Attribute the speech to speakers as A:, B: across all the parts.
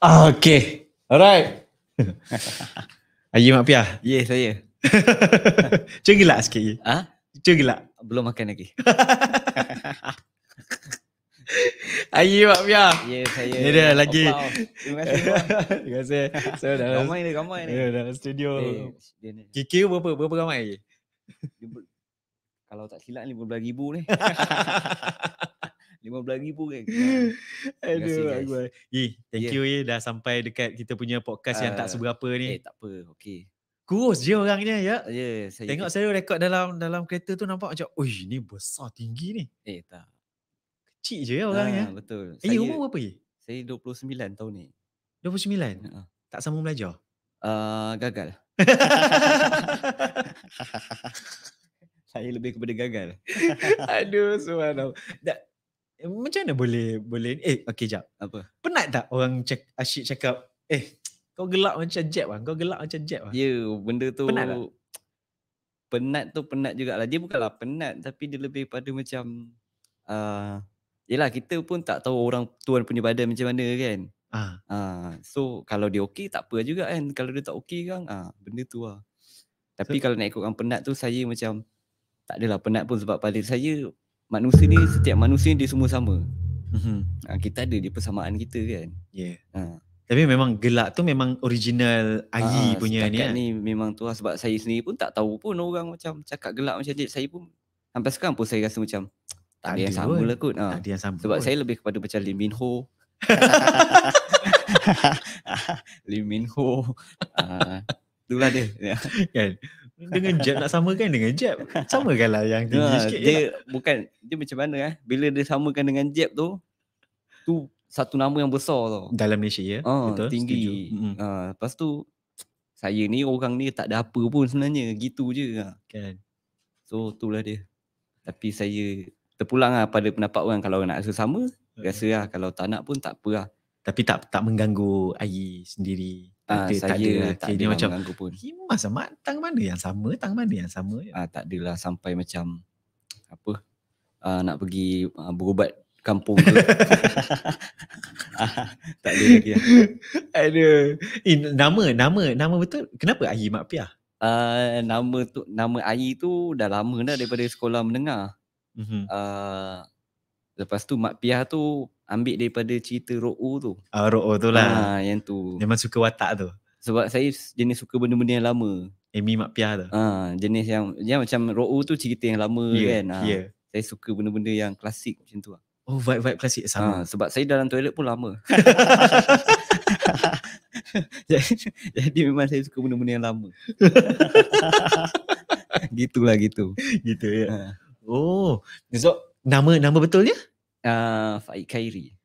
A: Ah, okay. Alright. Ayi Mak Pia. Yes, saya. Cuma gila sikit.
B: Ha? Cuma gila. Belum makan lagi. Ayi Mak Pia. Yes, saya. Ini dia lagi. Oh, Terima kasih. Terima kasih.
A: dah ramai ni, ramai ni. Ya, dalam studio. Hey, eh, KK berapa? Berapa ramai lagi?
B: Kalau tak silap ni, berapa ribu ni. RM15,000 kan. Aduh, Aduh aku.
A: Eh, thank yeah. you ye eh, dah sampai dekat kita punya podcast uh, yang tak ah, seberapa ni. Eh, tak apa. Okay. Kurus je orangnya ya. Yeah. saya tengok saya rekod dalam dalam kereta tu nampak macam, "Uy, ni besar tinggi ni." Eh, tak. Kecil
B: je ya orangnya. Ha, betul. Eh, saya, umur berapa
A: ye? Eh? Saya 29 tahun ni. 29? Uh-huh. Ha, ha. Tak sambung
B: belajar? Uh, gagal. saya lebih kepada gagal. Aduh, subhanallah.
A: Eh, macam mana boleh boleh eh okey jap apa penat tak orang check asyik check up eh kau gelak macam jet lah. kau gelak macam jet lah.
B: ya yeah, benda tu penat tak? penat tu penat jugalah dia bukanlah penat tapi dia lebih pada macam a uh, yalah kita pun tak tahu orang tuan punya badan macam mana kan ah uh. uh, so kalau dia okey tak apa juga kan kalau dia tak okey kan ah uh, benda tu lah tapi so, kalau nak ikutkan penat tu saya macam tak adalah penat pun sebab pada saya manusia ni setiap manusia ni dia semua sama. Mm-hmm. Ha, kita ada di persamaan kita kan. Yeah. Ha. Tapi memang gelak tu memang original ah, Ayi ha, punya ni. Kan? Ni memang tu lah sebab saya sendiri pun tak tahu pun orang macam cakap gelak macam ni. Saya pun sampai sekarang pun saya rasa macam tak ada yang sama pun. lah kot. Ha. Tak ada yang sama sebab pun. saya lebih kepada macam Lee Min Ho. Lee Min Ho. Itulah dia. kan dengan jab nak samakan dengan jab
A: samakanlah yang tinggi ha, sikit dia ya.
B: bukan dia macam mana eh bila dia samakan dengan jab tu tu satu nama yang besar tau dalam Malaysia ya ha, betul tinggi ha, lepas tu saya ni orang ni tak ada apa pun sebenarnya gitu je kan so lah dia tapi saya terpulang lah pada pendapat orang kalau nak rasa sama rasa lah kalau tak nak pun tak apa lah tapi tak tak mengganggu air sendiri Ah, okay, saya lah, tak ada, tak ada macam mengganggu pun.
A: Himas lah, mat, tang mana yang sama, tang mana yang sama.
B: Ah, tak adalah sampai macam apa ah, nak pergi ah, berubat kampung ke. tak ada lagi lah. Eh, nama, nama, nama betul. Kenapa Ayi Mak Pia? Uh, ah, nama tu nama Ayi tu dah lama dah daripada sekolah menengah. Mm-hmm. Uh, lepas tu Mak Pia tu ambil daripada cerita Ro'u tu. Ah uh, tu lah. Ha, yang tu. Memang suka watak tu. Sebab saya jenis suka benda-benda yang lama. Amy Mak Piah tu. Ha, jenis yang, yang macam Ro'u tu cerita yang lama yeah, kan. Ha, yeah. Ya. Saya suka benda-benda yang klasik macam tu lah. Oh vibe-vibe klasik sama. Ha, sebab saya dalam toilet pun lama. jadi, jadi memang saya suka benda-benda yang lama. gitulah gitu. Gitu ya. Ha. Oh, so nama nama betulnya? Uh, Faik Khairi.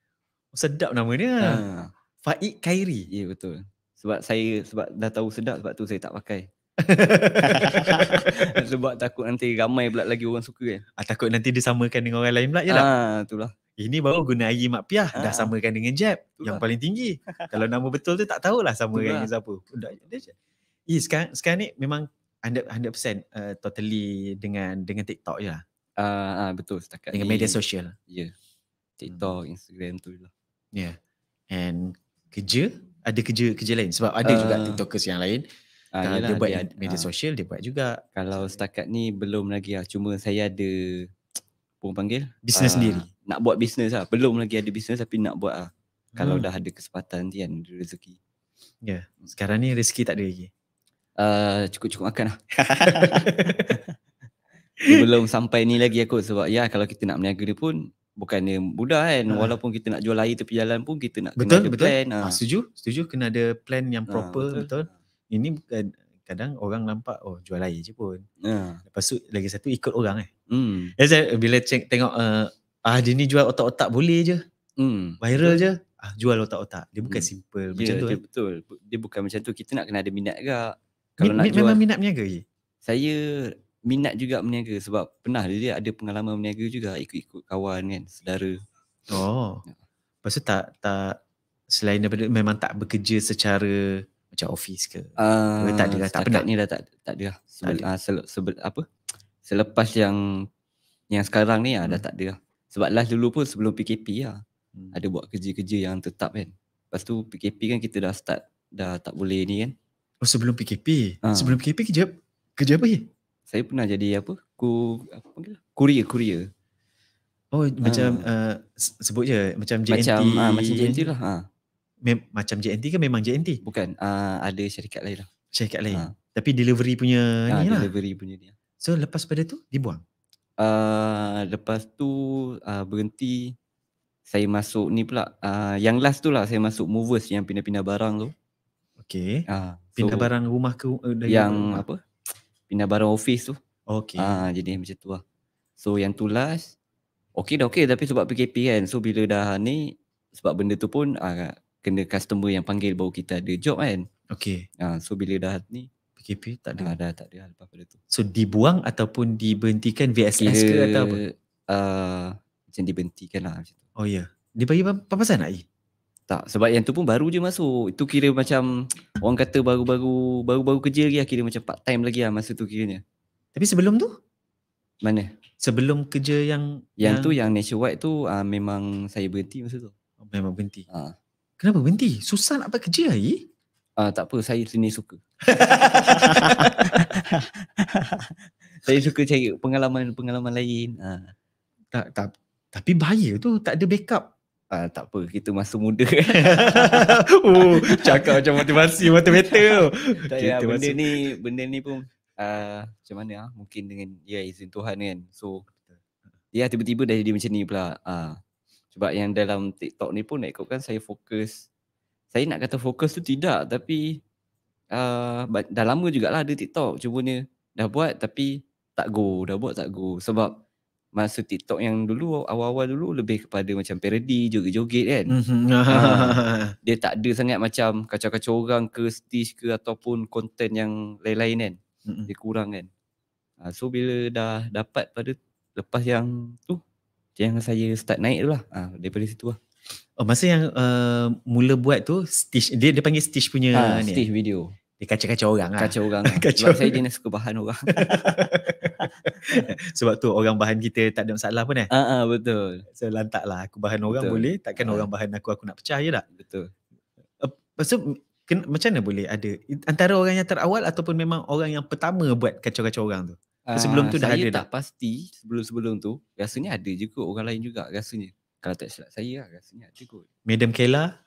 B: Oh, sedap nama dia. Uh. Ah, Faik Khairi. Ya yeah, betul. Sebab saya sebab dah tahu sedap sebab tu saya tak pakai. sebab takut nanti
A: ramai pula lagi orang suka kan. Ah, takut nanti disamakan dengan orang lain pula je lah. Ah, itulah. Ini baru guna air Mak Piah. Ah. Dah samakan dengan jab Itulah. Yang paling tinggi. Kalau nama betul tu tak tahulah sama itulah. dengan siapa. Udah, dia je. Eh, sekarang, sekarang ni memang 100%, 100% uh, totally dengan dengan TikTok je lah. Ah, ah, betul setakat Dengan media sosial. Ya. Yeah. TikTok, hmm. Instagram tu lah. Yeah. And kerja? Ada kerja kerja lain? Sebab ada uh, juga eh.
B: TikTokers yang lain.
A: Uh, ah, kalau ah, yalah, dia buat dia, media uh, sosial, dia buat
B: juga. Kalau setakat ni belum lagi lah. Cuma saya ada, pun panggil? Business uh, sendiri? Nak buat business lah. Belum lagi ada business. tapi nak buat lah. Kalau hmm. dah ada kesempatan nanti kan, rezeki. Ya. Yeah. Sekarang ni rezeki tak ada lagi? Cukup-cukup uh, makan lah. belum sampai ni lagi aku sebab ya kalau kita nak berniaga dia pun bukannya mudah kan ha. walaupun kita nak jual air tepi jalan pun kita nak betul, kena ada betul. plan. Ha. Ha, setuju?
A: Setuju kena ada plan yang proper ha, betul. betul. Ini bukan kadang orang nampak oh jual air je pun. Ha. Lepas tu lagi satu ikut orang eh. Hmm. Eh saya bila cek tengok uh, ah dia ni jual otak-otak boleh je.
B: Hmm. Viral betul. je. Ah jual otak-otak. Dia bukan hmm. simple yeah, macam tu. Dia eh. betul. Dia bukan macam tu. Kita nak kena ada minat ke?
A: Kalau Mi, nak memang jual. Memang minat berniaga
B: je. Saya minat juga berniaga sebab pernah dia ada pengalaman berniaga juga ikut-ikut kawan kan, saudara. Oh. Ya.
A: Pasal tak tak selain daripada memang tak bekerja secara macam office ke. Uh, tak ada tak pernah ni dah tak
B: tak dia Sebel, Uh, ah, sel, sebel, apa? Selepas yang yang sekarang ni hmm. ah, dah hmm. tak ada. Sebab last dulu pun sebelum PKP lah. Hmm. Ada buat kerja-kerja yang tetap kan. Lepas tu PKP kan kita dah start dah tak boleh ni kan. Oh sebelum PKP? Uh. Ah. Sebelum
A: PKP kerja kerja apa ya?
B: saya pernah jadi apa? Ku apa panggil? Kurier, kurier.
A: Oh, ha. macam
B: uh, sebut
A: je macam JNT. Macam ha, macam JNT lah. Ha. Mem- macam JNT ke memang JNT? Bukan, uh,
B: ada syarikat lain lah. Syarikat lain. Ha. Tapi delivery punya ha, ni lah. Delivery punya ni.
A: So lepas pada tu dibuang.
B: Uh, lepas tu uh, berhenti saya masuk ni pula uh, yang last tu lah saya masuk movers yang pindah-pindah barang tu. okey Uh, so, pindah barang
A: rumah ke uh, yang rumah.
B: apa? pindah barang office tu. Okay. Ah, jadi macam tu lah. So yang tu last, okay dah okay tapi sebab PKP kan. So bila dah ni, sebab benda tu pun ah, kena customer yang panggil baru kita ada job kan. Okay. Ah, so bila dah ni, PKP tak ada. Ah, dah tak ada lah lepas pada
A: tu. So dibuang ataupun
B: dibentikan VSS kira, ke atau apa? Uh, macam dibentikan lah Oh ya. Yeah. Dia bagi papasan tak? Tak, sebab yang tu pun baru je masuk. Itu kira macam orang kata baru-baru baru-baru kerja lagi lah. Kira macam part time lagi lah masa tu kiranya. Tapi sebelum tu? Mana? Sebelum kerja yang... Yang, yang... tu yang nationwide tu uh, memang saya berhenti masa tu. Oh, memang berhenti? Ha. Kenapa berhenti? Susah nak dapat kerja lagi? Uh, tak apa, saya sini suka. saya suka cari pengalaman-pengalaman lain. Uh. Tak, tak, tapi bahaya tu tak ada backup Ah, tak apa, kita masa muda uh, Cakap macam motivasi, motivator tu Tak ya, masa... benda ni, benda ni pun uh, Macam mana lah, mungkin dengan ya izin Tuhan kan So, ya yeah, tiba-tiba dah jadi macam ni pula uh, Sebab yang dalam TikTok ni pun nak ikutkan saya fokus Saya nak kata fokus tu tidak, tapi uh, Dah lama jugalah ada TikTok, ni Dah buat tapi tak go, dah buat tak go Sebab masa TikTok yang dulu awal-awal dulu lebih kepada macam parody joget-joget kan. ha, dia tak ada sangat macam kacau-kacau orang ke stitch ke ataupun konten yang lain-lain kan. Mm-mm. Dia kurang kan. Ha, so bila dah dapat pada lepas yang tu yang saya start naik tu lah. Ha, daripada situ
A: lah. Oh, masa yang uh, mula buat tu stitch dia dia panggil stitch punya ha, ni. Stitch video dia kacau-kacau orang lah. Kacau orang. kacau. Sebab saya jenis suka bahan orang. Sebab tu orang bahan kita tak ada masalah pun eh. Ah uh, uh, betul. So lantak lah. Aku bahan betul. orang boleh. Takkan uh. orang bahan aku aku nak pecah je tak? Betul. Uh, so ken- macam mana boleh ada? Antara orang yang terawal ataupun memang orang yang pertama buat kacau-kacau orang tu? Uh, sebelum ah, tu dah ada tak? Saya
B: tak pasti sebelum-sebelum tu. Rasanya ada je kot orang lain juga rasanya. Kalau tak silap saya lah rasanya ada kot. Madam Kayla?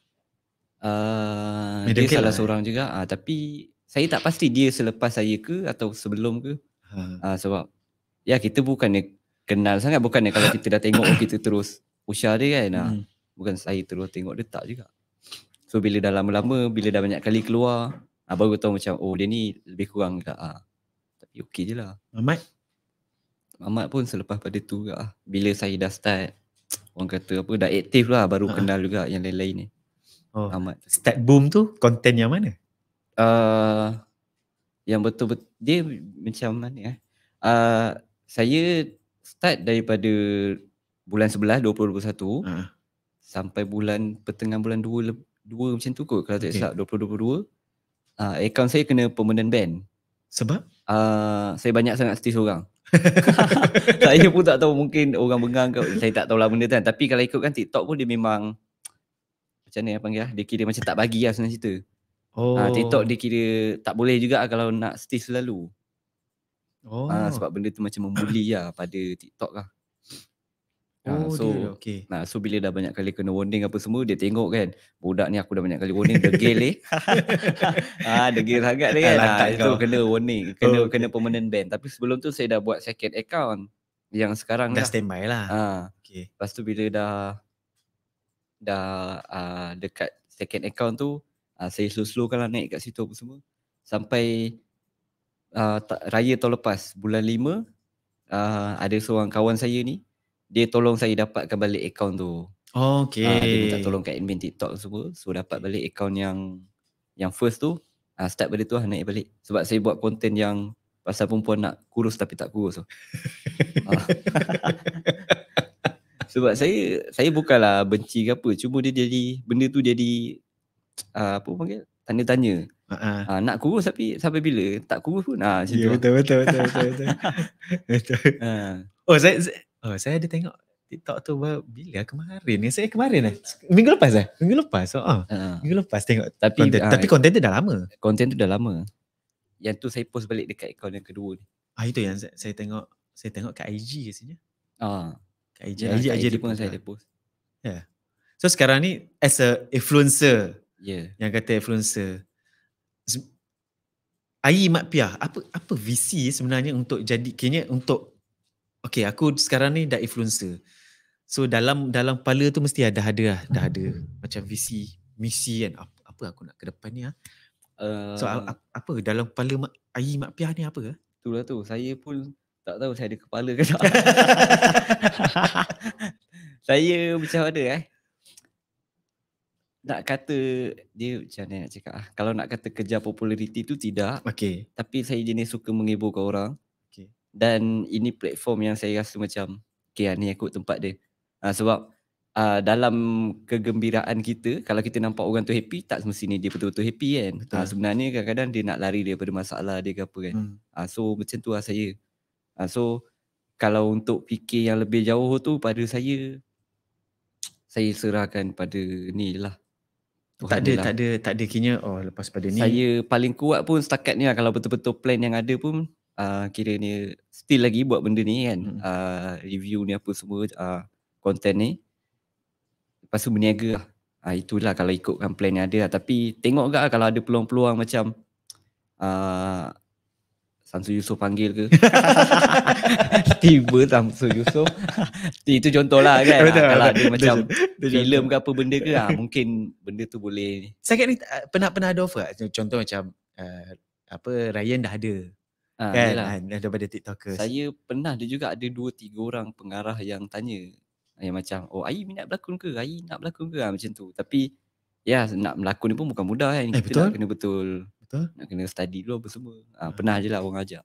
B: Uh, dia salah lah. Eh? seorang juga uh, tapi saya tak pasti dia selepas saya ke atau sebelum ke uh, sebab ya kita bukan bukannya kenal sangat bukan bukannya kalau kita dah tengok oh, kita terus usha dia kan uh, bukan saya terus tengok dia tak juga so bila dah lama-lama bila dah banyak kali keluar uh, baru tahu macam oh dia ni lebih kurang ke uh. tapi okey je lah Mamat? Mamat pun selepas pada tu juga uh, bila saya dah start orang kata apa dah aktif lah baru uh kenal juga yang lain-lain ni oh. tamat. Step boom tu konten yang mana? Uh, yang betul-betul dia macam mana eh? Uh, saya start daripada bulan 11 2021 uh. sampai bulan pertengahan bulan 2 2 macam tu kot kalau tak okay. silap 2022. Ah, uh, account saya kena permanent ban. Sebab? uh, saya banyak sangat artis orang. saya pun tak tahu mungkin orang bengang ke, saya tak tahu lah benda tu kan. Tapi kalau ikutkan TikTok pun dia memang macam apa panggil lah. Dia kira macam tak bagi lah sebenarnya cerita. Ah, oh. Ha, TikTok dia kira tak boleh juga lah kalau nak stay selalu.
A: Oh. Ha, sebab
B: benda tu macam membuli lah pada TikTok lah. Ha, oh, so, dia, okay. Nah, so bila dah banyak kali kena warning apa semua, dia tengok kan. Budak ni aku dah banyak kali warning, degil eh. ha, degil sangat dia kan. Ha, itu kena warning, kena oh. kena permanent ban. Tapi sebelum tu saya dah buat second account yang sekarang dah lah. standby lah. Ha. Okay. Lepas tu bila dah dah uh, dekat second account tu uh, saya slow-slow kan lah naik kat situ apa semua sampai uh, raya tahun lepas bulan lima uh, ada seorang kawan saya ni dia tolong saya dapatkan balik account tu
A: oh, okay. Uh, dia minta tolong
B: kat admin TikTok semua so dapat balik account yang yang first tu uh, start benda tu lah naik balik sebab saya buat konten yang pasal perempuan nak kurus tapi tak kurus so. Ah. sebab saya saya bukanlah benci ke apa cuma dia jadi benda tu jadi uh, apa panggil tanya tanya uh-huh. Ah, uh, nak kurus tapi sampai bila tak kurus pun ha nah, yeah, betul betul betul betul betul uh. oh saya, saya oh saya ada tengok TikTok tu bila kemarin ni saya kemarin
A: eh minggu lepas eh minggu lepas oh, uh. minggu lepas tengok tapi konten, uh, tapi konten tu dah lama konten tu dah lama yang tu saya post balik dekat akaun yang kedua ni ah itu yang saya, saya tengok saya tengok kat IG rasanya
B: ah uh. IG, yeah, IG, IG, IG pun saya post. Yeah.
A: So sekarang ni as a influencer. Yeah. Yang kata influencer. Ai Mat Pia, apa apa visi sebenarnya untuk jadi kini untuk okay aku sekarang ni dah influencer. So dalam dalam kepala tu mesti ada ada lah, dah ada macam visi, misi kan apa, apa aku nak ke depan ni ah. Uh, so apa, apa dalam kepala Ai Mat Pia ni apa? Ah? Itulah tu. Saya pun tak tahu saya ada
B: kepala ke tak. saya macam ada eh. Nak kata dia macam mana nak cakap ah? Kalau nak kata kerja populariti tu tidak. Okey. Tapi saya jenis suka menghiburkan orang. Okey. Dan ini platform yang saya rasa macam okey lah, ni aku tempat dia. Ha, sebab Uh, dalam kegembiraan kita kalau kita nampak orang tu happy tak semestinya dia betul-betul happy kan Betul. uh, sebenarnya kadang-kadang dia nak lari daripada masalah dia ke apa kan hmm. uh, so macam tu lah saya Uh, so kalau untuk fikir yang lebih jauh tu pada saya saya serahkan pada ni lah. Oh, Tuhan tak ada, lah. tak ada, tak ada kini. Oh, lepas pada ni. Saya paling kuat pun setakat ni lah. Kalau betul-betul plan yang ada pun uh, ah, kira ni still lagi buat benda ni kan. Hmm. Uh, review ni apa semua uh, content ni. Lepas tu berniaga lah. Uh, itulah kalau ikutkan plan yang ada lah. Tapi tengok ke lah kalau ada peluang-peluang macam uh, Samsul Yusof panggil ke Tiba Samsul Yusof Itu contohlah kan betul, ah, betul, Kalau ada macam filem ke apa benda ke ha, Mungkin benda tu boleh
A: Saya ni pernah-pernah ada offer Contoh macam uh, apa Ryan dah ada ha, kan? Yalah. Daripada TikToker
B: Saya pernah ada juga ada dua tiga orang pengarah yang tanya Yang macam oh Ayi minat berlakon ke? Ayi nak berlakon ke? Ha, macam tu Tapi ya nak melakon ni pun bukan mudah kan eh, Kita betul? nak kena betul Betul. Nak kena study dulu apa semua. Ha, ha. Pernah je lah orang ajak.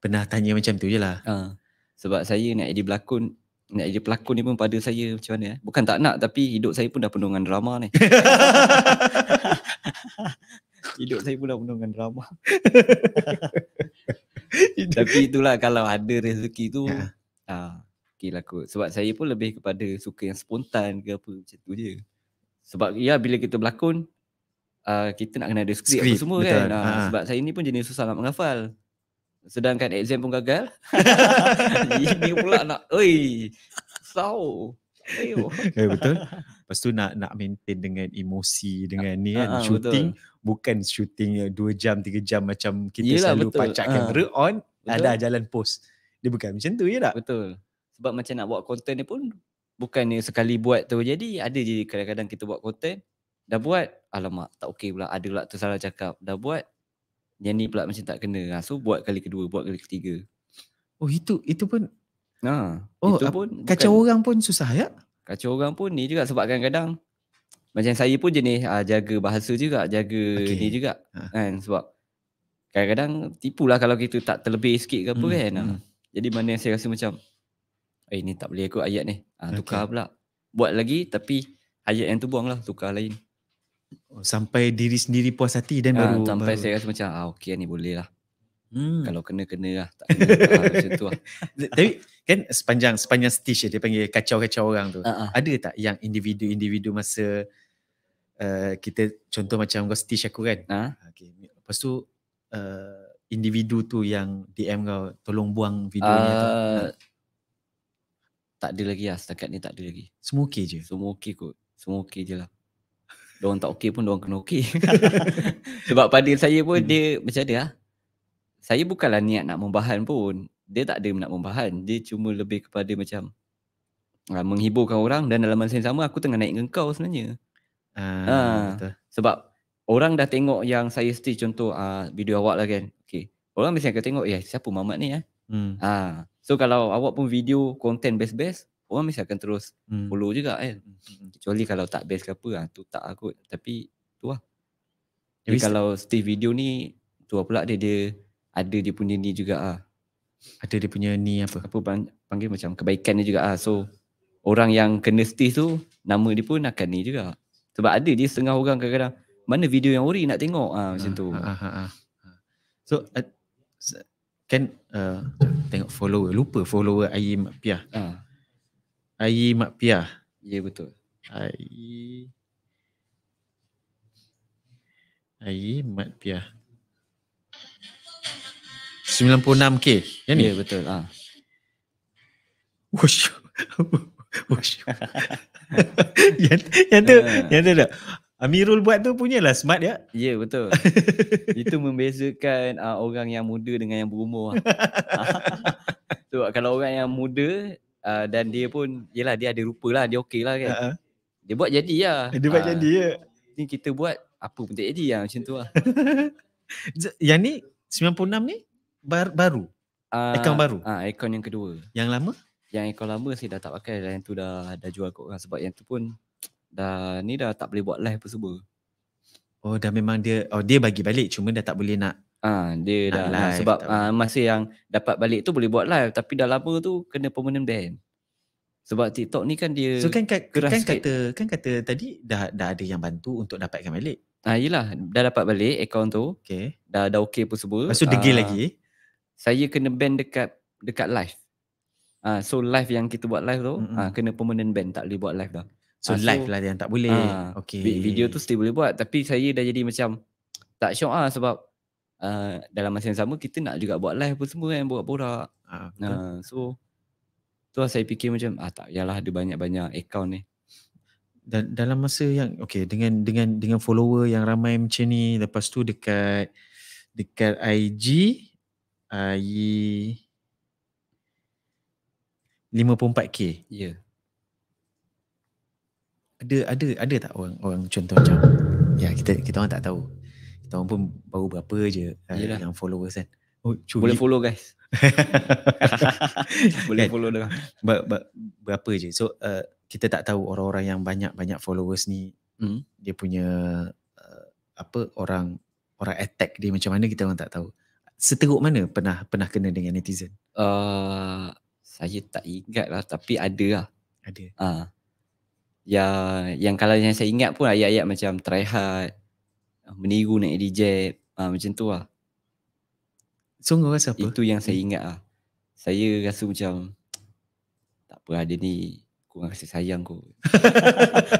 B: Pernah tanya macam tu je lah. Ha. Sebab saya nak jadi pelakon, nak jadi pelakon ni pun pada saya macam mana eh. Bukan tak nak tapi hidup saya pun dah penuh dengan drama ni. hidup saya pun dah penuh dengan drama. tapi itulah kalau ada rezeki tu, ha. Ya. ha. Okay lah kot. Sebab saya pun lebih kepada suka yang spontan ke apa macam tu je. Sebab ya bila kita berlakon, uh, kita nak kena ada skrip, skrip semua kan. betul. kan. Ha. Sebab saya ni pun jenis susah nak menghafal. Sedangkan exam pun gagal. Ini pula nak, oi, sao. Eh, betul.
A: Lepas tu nak, nak maintain dengan emosi, dengan ni kan, ha, shooting. Betul. Bukan shooting 2 jam, 3 jam macam kita Yelah, selalu pacak kamera ha.
B: on, ada jalan post. Dia bukan macam tu, ya tak? Betul. Sebab macam nak buat konten ni pun, bukannya sekali buat tu jadi. Ada je kadang-kadang kita buat konten. Dah buat, alamak tak okay pula. Ada pula tu salah cakap. Dah buat, yang ni pula macam tak kena. Ha, so buat kali kedua, buat kali ketiga. Oh
A: itu itu pun?
B: Ha, oh, itu pun kacau bukan,
A: orang pun susah ya?
B: Kacau orang pun ni juga sebab kadang-kadang macam saya pun jenis ha, jaga bahasa juga, jaga okay. ni juga. Ha. Kan? Sebab kadang-kadang tipulah kalau kita tak terlebih sikit ke apa hmm. kan. Ha. Hmm. Jadi mana yang saya rasa macam eh ni tak boleh aku ayat ni. Ha, tukar okay. pula. Buat lagi tapi ayat yang tu buang lah, tukar lain sampai diri sendiri puas hati dan ha, ah, baru sampai baru. saya rasa macam ah okey ni boleh lah hmm. kalau kena kena lah tak kena tak, ah, macam tu lah
A: tapi kan sepanjang sepanjang stage dia panggil kacau-kacau orang tu uh-huh. ada tak yang individu-individu masa uh, kita contoh macam kau stage aku kan ha? Okay. lepas tu uh, individu tu yang DM kau tolong buang video uh, ni
B: tak ada lagi lah setakat ni tak ada lagi semua okey je semua okey kot semua okey je lah orang tak okey pun orang kena okey. Sebab pada saya pun hmm. dia macam dia. Ah, saya bukanlah niat nak membahan pun. Dia tak ada nak membahan. Dia cuma lebih kepada macam uh, menghiburkan orang dan dalam masa yang sama aku tengah naik dengan kau sebenarnya. Uh, uh, Sebab orang dah tengok yang saya stage contoh uh, video awak lah kan. Okay. Orang mesti akan tengok, ya siapa mamat ni eh. Hmm. Uh, so kalau awak pun video konten best-best, orang mesti akan terus hmm. follow juga kan. Hmm. Kecuali kalau tak best ke apa ah, tu tak aku lah tapi tu lah. Jadi Habis kalau Steve video ni tu lah pula dia dia ada dia punya ni juga ah. Ada dia punya ni apa? Apa bang, panggil macam kebaikan dia juga ah. So orang yang kena Steve tu nama dia pun akan ni juga. Sebab ada dia setengah orang kadang-kadang mana video yang ori nak tengok ah macam ah, tu. Ah, ah, ah, ah. So uh, kan uh, tengok follower
A: lupa follower Aim Piah. Ah. Ayi Mak Pia. Ya betul. Ayi Ayi Mak Pia. 96k. Ya ni. Ya betul. Ah. Ha. Wush. Wush. yang, yang tu, ah. yang tu dah. Amirul buat
B: tu punya lah smart ya. Ya yeah, betul. Itu membezakan uh, orang yang muda dengan yang berumur. Tu ah. so, kalau orang yang muda uh, dan dia pun yelah dia ada rupa lah dia okey lah kan uh-huh. dia buat jadi lah eh, dia uh, buat ah, jadi ya ni kita buat apa pun tak jadi lah macam tu lah
A: yang ni 96 ni bar, baru
B: uh, baru ah uh, akaun yang kedua yang lama yang akaun lama sih dah tak pakai dan yang tu dah dah jual kat orang lah. sebab yang tu pun dah ni dah tak boleh buat live apa semua
A: Oh dah memang dia oh dia bagi balik cuma
B: dah tak boleh nak Ah, dia nak dah live, sebab ah, masa yang dapat balik tu boleh buat live tapi dah lama tu kena permanent ban. Sebab TikTok ni kan dia So kan kan, keras kan kata kan kata tadi dah dah ada yang bantu untuk dapatkan balik. Ah yalah, dah dapat balik akaun tu. Okey. Dah dah okey pun semua. Pasal ah, degil ah, lagi. Saya kena ban dekat dekat live. Ah so live yang kita buat live tu mm-hmm. ah kena permanent ban tak boleh buat live dah. So, ah, so live lah yang tak boleh. Ah, okay. Video tu still boleh buat tapi saya dah jadi macam tak syok ah sebab uh, dalam masa yang sama kita nak juga buat live apa semua kan buat borak Ha, uh, so tu lah saya fikir macam ah tak yalah ada banyak-banyak account ni.
A: Dan dalam masa yang okey dengan dengan dengan follower yang ramai macam ni lepas tu dekat dekat IG ai 54k. Ya. Yeah. Ada ada ada tak orang orang contoh macam ya kita kita orang tak tahu tahun pun baru berapa je eh, Yalah. yang followers kan. Oh, boleh follow
B: guys.
A: boleh kan? follow dengan. berapa je. So uh, kita tak tahu orang-orang yang banyak-banyak followers ni hmm. dia punya uh, apa orang orang attack dia macam mana kita orang tak tahu. Seteruk mana pernah pernah kena dengan netizen?
B: Uh, saya tak ingat lah tapi ada lah. Ada. Uh, ya, yang kalau yang saya ingat pun ayat-ayat macam try hard. Ah, meniru naik DJ uh, ah, macam tu lah. So kau rasa apa? Itu yang saya hmm. ingat lah. Saya rasa macam tak apa ada lah, ni kurang kasih sayang kau.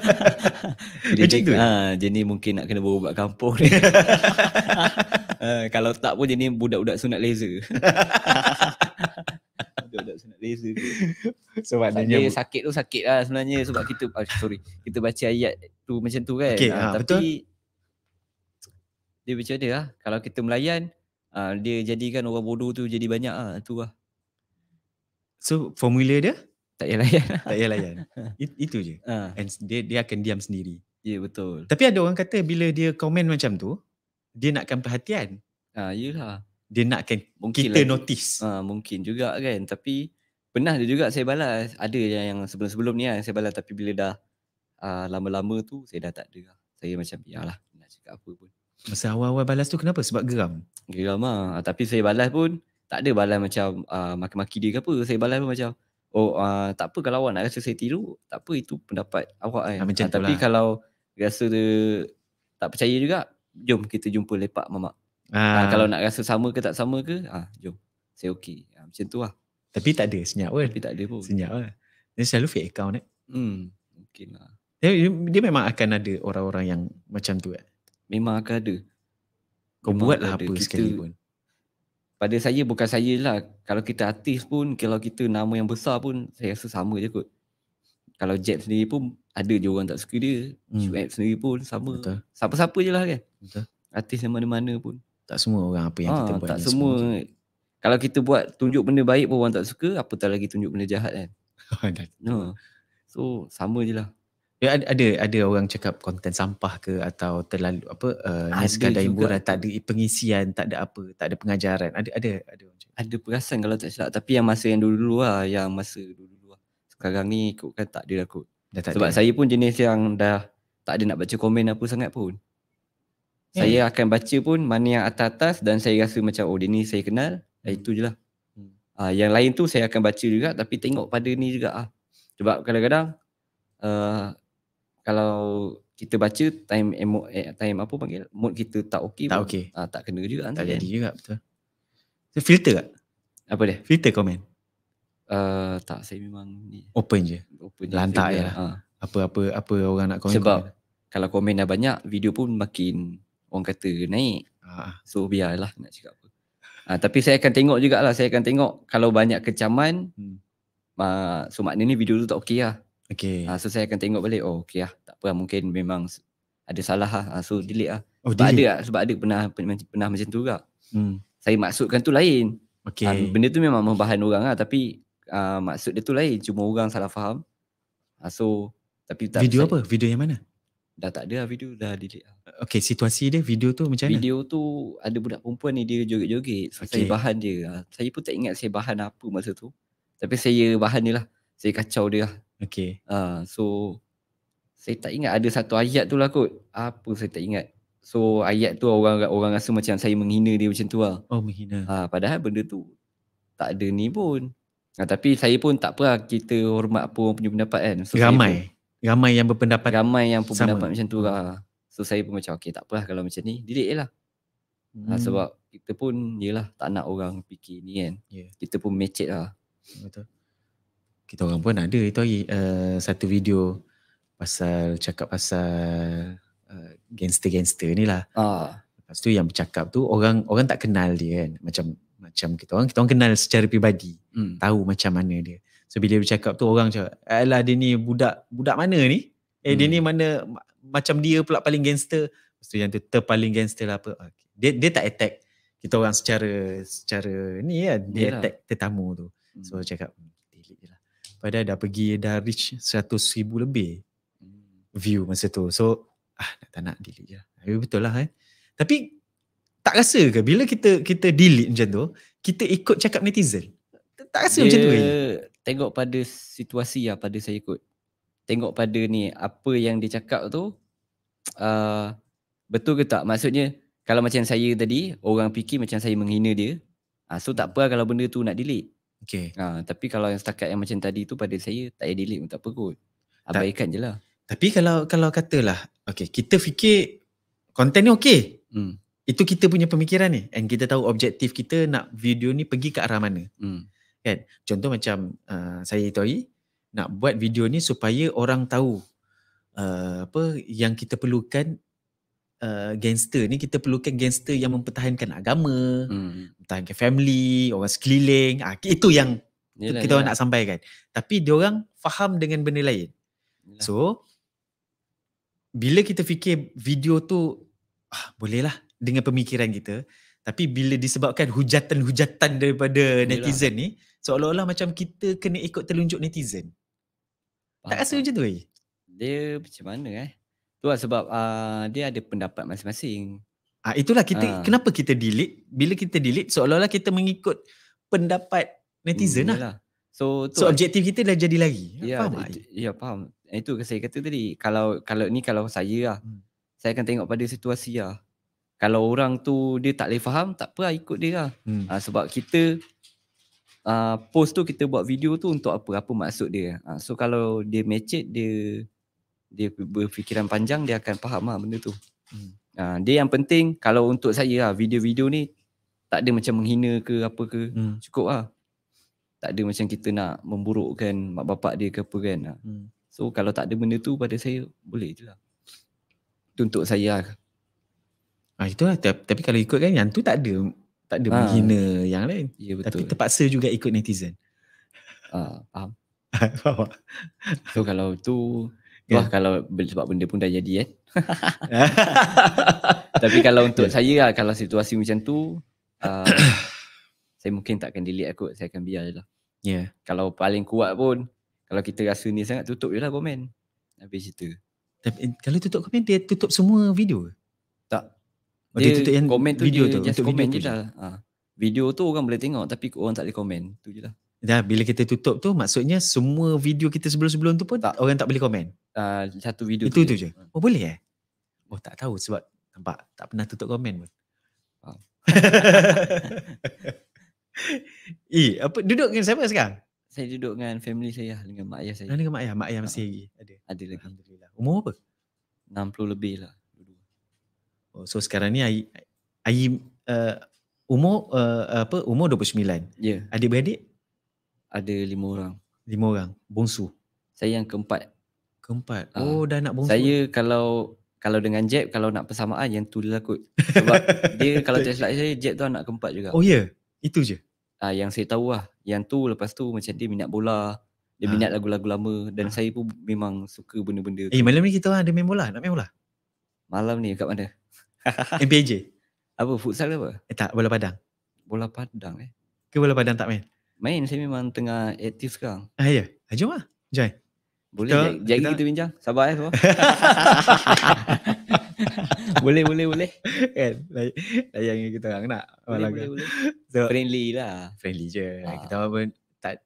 B: jadi, macam tu? Ha, eh? ah, jadi mungkin nak kena berubat kampung ni. uh, kalau tak pun jadi budak-budak sunat laser. Laser sebab dia bu- sakit tu sakit lah sebenarnya sebab kita oh, sorry kita baca ayat tu macam tu kan okay, ha, tapi betul? dia macam mana lah. Kalau kita melayan, uh, dia jadikan orang bodoh tu jadi banyak lah. Tu lah.
A: So formula dia? Tak payah layan. tak payah layan.
B: It, itu je. Uh. And dia, dia
A: akan diam sendiri. Ya yeah, betul. Tapi ada orang kata bila dia komen macam tu, dia nakkan perhatian.
B: Ha, uh, yelah. Dia nakkan mungkin kita lagi. notice. Ha, uh, mungkin juga kan. Tapi pernah dia juga saya balas. Ada yang, yang sebelum-sebelum ni yang saya balas. Tapi bila dah uh, lama-lama tu, saya dah tak ada. Lah. Saya macam biarlah ya nak cakap apa pun.
A: Masa awal-awal balas tu kenapa?
B: Sebab geram? Geram lah. Ah, tapi saya balas pun tak ada balas macam uh, maki-maki dia ke apa. Saya balas pun macam oh uh, tak apa kalau awak nak rasa saya tiru. Tak apa itu pendapat awak kan. Ha, ha, tapi lah. kalau rasa dia tak percaya juga jom kita jumpa lepak mamak. Ha. Ha, kalau nak rasa sama ke tak sama ke ah ha, jom. Saya okey. Ha, macam tu lah. Tapi tak ada senyap pun. Tapi tak ada pun. Senyap lah. Dia selalu fake account eh. Hmm. Mungkin lah. Dia, dia memang akan ada orang-orang yang macam tu eh. Memang akan ada Kau memang buatlah apa kita, sekali pun Pada saya bukan saya lah Kalau kita artis pun Kalau kita nama yang besar pun Saya rasa sama je kot Kalau Jet sendiri pun Ada je orang tak suka dia hmm. QF sendiri pun sama Siapa-siapa je lah kan Betul. Artis yang mana-mana pun
A: Tak semua orang apa yang ha, kita buat Tak semua,
B: semua kalau kita buat tunjuk benda baik pun orang tak suka, apatah lagi tunjuk benda jahat kan. no. So sama je lah. Ya, ada
A: ada orang cakap konten sampah ke atau terlalu apa uh, naskah dan hiburan tak ada
B: pengisian tak ada apa tak ada pengajaran ada ada ada ada perasaan kalau tak silap tapi yang masa yang dulu-dulu lah yang masa dulu-dulu lah sekarang ni kot kan tak ada dah kot dah tak sebab ada. saya pun jenis yang dah tak ada nak baca komen apa sangat pun
A: yeah. saya hmm.
B: akan baca pun mana yang atas-atas dan saya rasa macam oh dia ni saya kenal hmm. Ah, itu je lah hmm. uh, yang lain tu saya akan baca juga tapi tengok pada ni juga lah sebab kadang-kadang eh, kalau kita baca time emo, eh, time apa panggil mood kita tak okey tak okey ah, tak kena juga kan tak kan? jadi juga betul so filter tak apa dia filter komen uh, ah, tak saya memang
A: ni open je
B: open lantak je lah uh. apa apa apa orang nak komen sebab komen. kalau komen dah banyak video pun makin orang kata naik uh. so biarlah nak cakap apa uh, tapi saya akan tengok jugalah saya akan tengok kalau banyak kecaman hmm. uh, so maknanya ni video tu tak okey lah Okay. Uh, ah, so saya akan tengok balik. Oh okay lah. Tak apa ah, Mungkin memang ada salah lah. Uh, so delete lah. Oh, sebab delete. ada Sebab ada pernah, pernah, pernah macam tu juga. Hmm. Saya maksudkan tu lain. Okay. Uh, benda tu memang membahan orang lah. Tapi uh, maksud dia tu lain. Cuma orang salah faham. Uh, so tapi tak Video apa? Video yang mana? Dah tak ada lah video. Dah delete lah. Okay situasi dia video tu macam mana? Video tu ada budak perempuan ni dia joget-joget. So, okay. Saya bahan dia. saya pun tak ingat saya bahan apa masa tu. Tapi saya bahan dia lah. Saya kacau dia lah. Okay. Uh, ha, so saya tak ingat ada satu ayat tu lah kot. Apa saya tak ingat. So ayat tu orang orang rasa macam saya menghina dia macam tu lah. Oh menghina. Ha, padahal benda tu tak ada ni pun. Uh, tapi saya pun tak apa kita hormat pun orang punya pendapat kan. So, ramai. Pun, ramai yang berpendapat Ramai yang berpendapat sama. macam tu lah. So saya pun macam okay tak apalah kalau macam ni. Didik je lah. Ha, hmm. Uh, sebab kita pun yelah tak nak orang fikir ni kan. Yeah. Kita pun macet lah.
A: Betul kita orang pun ada itu hari, uh, satu video pasal cakap pasal uh, gangster-gangster ni lah. Ah. Lepas tu yang bercakap tu orang orang tak kenal dia kan. Macam macam kita orang, kita orang kenal secara pribadi. Hmm. Tahu macam mana dia. So bila dia bercakap tu orang cakap, alah dia ni budak budak mana ni? Eh hmm. dia ni mana macam dia pula paling gangster. Lepas tu yang tu terpaling gangster lah apa. Okay. Ah, dia, dia tak attack kita orang secara secara ni kan. Dia Yalah. attack tetamu tu. Hmm. So cakap, Padahal dah pergi dah reach 100 ribu lebih hmm. view masa tu. So ah tak nak delete je. Ya. betul lah eh. Tapi tak rasa ke bila kita kita delete macam tu, kita ikut cakap netizen. Tak rasa dia macam tu ke?
B: Tengok pada situasi lah pada saya ikut. Tengok pada ni apa yang dia cakap tu uh, betul ke tak? Maksudnya kalau macam saya tadi, orang fikir macam saya menghina dia. Uh, so tak apa lah kalau benda tu nak delete. Okay. Ha, tapi kalau yang setakat yang macam tadi tu pada saya tak payah delete pun tak apa kot. Abaikan Ta- je lah.
A: Tapi kalau kalau katalah, okay, kita fikir konten ni okay. Hmm. Itu kita punya pemikiran ni. And kita tahu objektif kita nak video ni pergi ke arah mana. Hmm. Kan? Contoh macam uh, saya itu hari, nak buat video ni supaya orang tahu uh, apa yang kita perlukan uh, gangster ni kita perlukan gangster yang mempertahankan agama, hmm. mempertahankan family, orang sekeliling. Ah itu yang yalah, kita yalah. nak sampaikan. Tapi dia orang faham dengan benda lain. Yalah. So bila kita fikir video tu ah bolehlah dengan pemikiran kita, tapi bila disebabkan hujatan-hujatan daripada yalah. netizen ni seolah-olah macam
B: kita kena ikut telunjuk netizen. Faham. Tak rasa macam tu eh? Dia macam mana eh? Tu lah sebab uh, dia ada pendapat masing-masing. Ah
A: itulah kita uh. kenapa
B: kita delete bila kita delete seolah-olah kita mengikut pendapat netizen hmm, lah. So tu so lah. objektif
A: kita dah jadi lagi.
B: Ya, faham itu, ya faham. Itu yang saya kata tadi kalau kalau ni kalau saya lah hmm. saya akan tengok pada situasi lah. Kalau orang tu dia tak boleh faham tak apa lah, ikut dia lah. Hmm. Uh, sebab kita uh, post tu kita buat video tu untuk apa apa maksud dia. Uh, so kalau dia match it dia dia berfikiran panjang dia akan faham lah benda tu hmm. ha, dia yang penting kalau untuk saya lah video-video ni tak ada macam menghina ke apa ke hmm. cukup lah tak ada macam kita nak memburukkan mak bapak dia ke apa kan ha. hmm. so kalau tak ada benda tu pada saya boleh je lah tu untuk saya lah ha, itulah tapi kalau ikut kan yang
A: tu tak ada tak ada ha. menghina yang lain ya, betul. tapi terpaksa juga ikut netizen
B: ha, faham so kalau tu Yeah. Wah kalau sebab benda pun dah jadi kan. Eh? Tapi kalau untuk yeah. saya lah, kalau situasi macam tu, uh, saya mungkin tak akan delete aku, saya akan biar je lah. Yeah. Kalau paling kuat pun, kalau kita rasa ni sangat, tutup je lah komen. Habis cerita.
A: Tapi, eh, kalau tutup komen, dia tutup semua video
B: Tak. Oh, dia, dia tutup yang komen tu video tu, just komen je lah. Ah, video tu orang boleh tengok tapi orang tak boleh komen. Tu je lah. Dah bila kita
A: tutup tu maksudnya semua video kita sebelum-sebelum tu pun tak. orang tak boleh komen? Uh, satu video itu, tu. je? Hmm. Oh boleh eh? Oh tak tahu sebab nampak tak pernah tutup komen pun. Oh.
B: eh apa duduk dengan siapa sekarang? Saya duduk dengan family saya lah, dengan mak ayah saya. Ah, dengan mak ayah? Mak ayah masih lagi? Ah, ada. Ada lagi. Alhamdulillah.
A: Umur apa? 60 lebih lah. Oh, so sekarang ni Ayim uh, eh, umur uh, apa umur 29. Ya. Yeah. Adik-beradik? Ada
B: lima orang. Lima orang? Bongsu? Saya yang keempat. Keempat? Uh, oh dah nak bongsu? Saya kalau kalau dengan Jeb, kalau nak persamaan ah, yang tu dia takut. Sebab dia kalau tak silap saya, Jeb tu anak keempat juga. Oh ya? Yeah. Itu je? Uh, yang saya tahu lah. Yang tu lepas tu macam dia minat bola. Dia ha. minat lagu-lagu lama. Dan ha. saya pun memang suka benda-benda. Eh malam ni kita ada main bola? Nak main bola? Malam ni kat mana? MPJ? Apa? Futsal ke apa? Eh tak, bola padang. Bola padang eh? Ke bola padang tak main? Main saya memang tengah aktif sekarang.
A: Ah ya. Yeah. Jom ah. Join. Boleh jadi kita,
B: kita, kita bincang. Sabar eh semua. boleh boleh boleh. Kan. Layang kita
A: orang nak. Boleh, boleh, kan. boleh. So,
B: friendly lah. Friendly je. Ha. Kita pun tak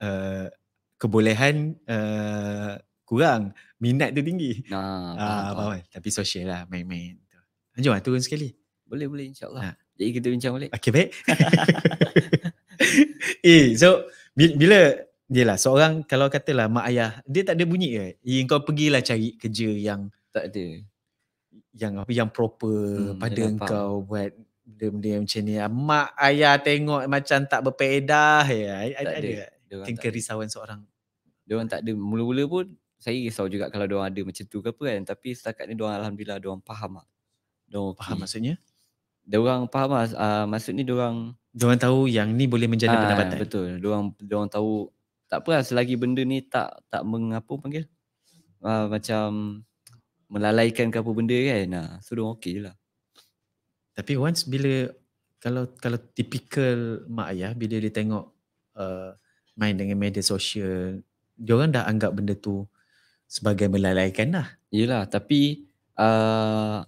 A: uh, kebolehan uh, kurang minat tu tinggi. Nah, ah, apa -apa. Eh. Tapi sosial lah main-main. Jom lah turun sekali. Boleh boleh insyaAllah. Ha. Jadi kita bincang boleh. Okay baik. eh so bila dia lah seorang kalau katalah mak ayah dia tak ada bunyi ke? Eh, kau pergilah cari kerja yang tak ada yang apa yang proper hmm, pada kau buat benda-benda yang macam ni. Ah, mak ayah tengok macam tak berpedah ya. Tak I, ada. ada
B: tingkah risauan ada. seorang. Diorang tak ada. Mula-mula pun saya risau juga kalau diorang ada macam tu ke apa kan. Tapi setakat ni diorang Alhamdulillah diorang faham lah. Diorang faham okay. maksudnya? Diorang faham lah. Uh, maksud ni diorang
A: Diorang tahu yang ni boleh menjana ah, ha, pendapatan.
B: Betul. Diorang diorang tahu tak apa lah, selagi benda ni tak tak mengapa panggil. Ha, macam melalaikan ke apa benda kan. Ha, so diorang okey lah. Tapi once
A: bila kalau kalau typical mak ayah bila dia tengok uh, main dengan media sosial, diorang dah anggap benda tu sebagai melalaikan lah.
B: Yelah tapi uh,